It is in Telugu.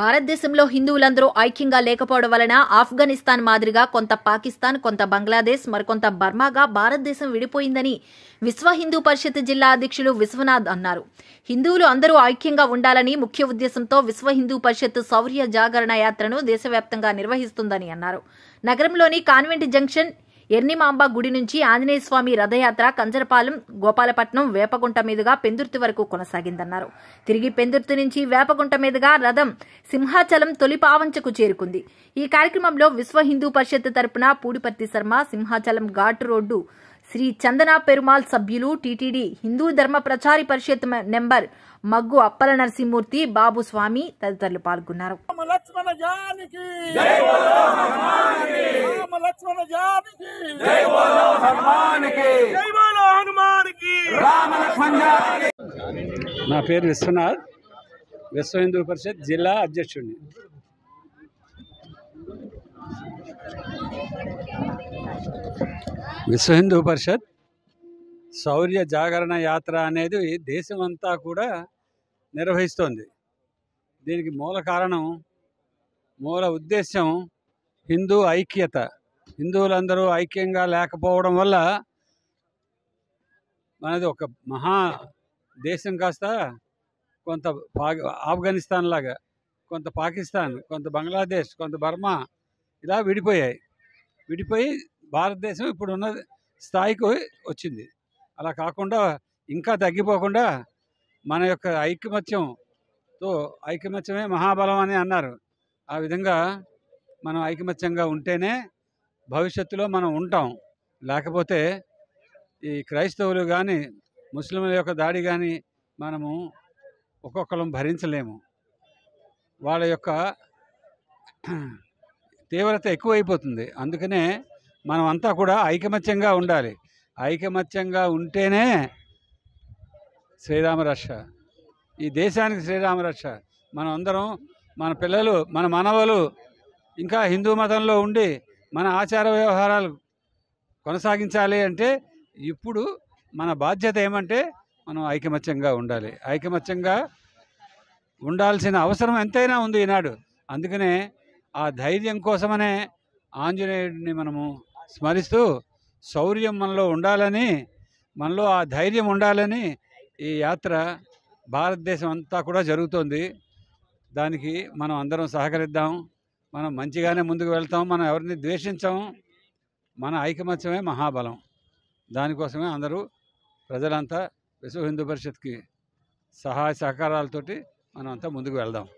భారతదేశంలో హిందువులందరూ ఐక్యంగా లేకపోవడం వలన ఆఫ్ఘనిస్తాన్ మాదిరిగా కొంత పాకిస్తాన్ కొంత బంగ్లాదేశ్ మరికొంత బర్మాగా భారతదేశం విడిపోయిందని విశ్వ హిందూ పరిషత్ జిల్లా అధ్యక్షులు విశ్వనాథ్ అన్నారు హిందువులు అందరూ ఐక్యంగా ఉండాలని ముఖ్య ఉద్దేశంతో విశ్వ హిందూ పరిషత్ శౌర్య జాగరణ యాత్రను దేశవ్యాప్తంగా నిర్వహిస్తుందని అన్నారు నగరంలోని కాన్వెంట్ జంక్షన్ ఎర్నిమాంబ గుడి నుంచి ఆంజనేయ స్వామి రథయాత్ర కంజరపాలెం గోపాలపట్నం వేపగుంట మీదుగా పెందుర్తి వరకు కొనసాగిందన్నారు తిరిగి పెందుర్తి నుంచి వేపగుంట మీదుగా రథం సింహాచలం తొలి పావంచకు చేరుకుంది ఈ కార్యక్రమంలో విశ్వ హిందూ పరిషత్ తరపున పూడిపర్తి శర్మ సింహాచలం ఘాట్ రోడ్డు శ్రీ చందన పెరుమాల్ సభ్యులు టీటీడీ హిందూ ధర్మ ప్రచారి పరిషత్ నెంబర్ మగ్గు అప్పల నరసింహమూర్తి బాబుస్వామి తదితరులు పాల్గొన్నారు నా పేరు విశ్వనాథ్ విశ్వ హిందూ పరిషత్ జిల్లా అధ్యక్షుడిని విశ్వ హిందూ పరిషత్ శౌర్య జాగరణ యాత్ర అనేది దేశమంతా కూడా నిర్వహిస్తోంది దీనికి మూల కారణం మూల ఉద్దేశం హిందూ ఐక్యత హిందువులందరూ ఐక్యంగా లేకపోవడం వల్ల మనది ఒక మహా దేశం కాస్త కొంత ఆఫ్ఘనిస్తాన్ లాగా కొంత పాకిస్తాన్ కొంత బంగ్లాదేశ్ కొంత బర్మా ఇలా విడిపోయాయి విడిపోయి భారతదేశం ఇప్పుడు ఉన్న స్థాయికి వచ్చింది అలా కాకుండా ఇంకా తగ్గిపోకుండా మన యొక్క ఐకమత్యంతో ఐకమత్యమే మహాబలం అని అన్నారు ఆ విధంగా మనం ఐకమత్యంగా ఉంటేనే భవిష్యత్తులో మనం ఉంటాం లేకపోతే ఈ క్రైస్తవులు కానీ ముస్లింల యొక్క దాడి కానీ మనము ఒక్కొక్కరం భరించలేము వాళ్ళ యొక్క తీవ్రత ఎక్కువైపోతుంది అందుకనే మనం అంతా కూడా ఐకమత్యంగా ఉండాలి ఐకమత్యంగా ఉంటేనే శ్రీరామ రక్ష ఈ దేశానికి శ్రీరామ రక్ష మనం అందరం మన పిల్లలు మన మనవలు ఇంకా హిందూ మతంలో ఉండి మన ఆచార వ్యవహారాలు కొనసాగించాలి అంటే ఇప్పుడు మన బాధ్యత ఏమంటే మనం ఐకమత్యంగా ఉండాలి ఐకమత్యంగా ఉండాల్సిన అవసరం ఎంతైనా ఉంది ఈనాడు అందుకనే ఆ ధైర్యం కోసమనే ఆంజనేయుడిని మనము స్మరిస్తూ శౌర్యం మనలో ఉండాలని మనలో ఆ ధైర్యం ఉండాలని ఈ యాత్ర భారతదేశం అంతా కూడా జరుగుతుంది దానికి మనం అందరం సహకరిద్దాం మనం మంచిగానే ముందుకు వెళ్తాం మనం ఎవరిని ద్వేషించాము మన ఐకమత్యమే మహాబలం దానికోసమే అందరూ ప్రజలంతా విశ్వ హిందూ పరిషత్కి సహాయ సహకారాలతోటి మనం అంతా ముందుకు వెళ్దాం